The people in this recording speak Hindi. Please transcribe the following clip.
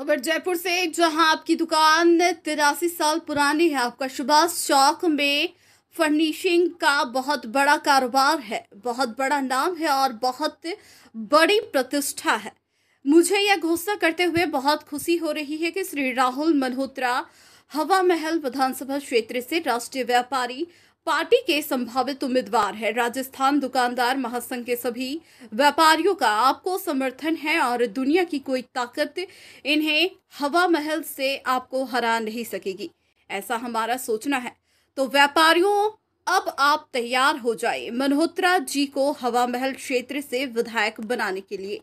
खबर जयपुर से जहां आपकी दुकान तिरासी साल पुरानी है आपका सुभाष चौक में फर्निशिंग का बहुत बड़ा कारोबार है बहुत बड़ा नाम है और बहुत बड़ी प्रतिष्ठा है मुझे यह घोषणा करते हुए बहुत खुशी हो रही है कि श्री राहुल मल्होत्रा हवा महल विधानसभा क्षेत्र से राष्ट्रीय व्यापारी पार्टी के संभावित उम्मीदवार है राजस्थान दुकानदार महासंघ के सभी व्यापारियों का आपको समर्थन है और दुनिया की कोई ताकत इन्हें हवा महल से आपको हरा नहीं सकेगी ऐसा हमारा सोचना है तो व्यापारियों अब आप तैयार हो जाए मल्होत्रा जी को हवा महल क्षेत्र से विधायक बनाने के लिए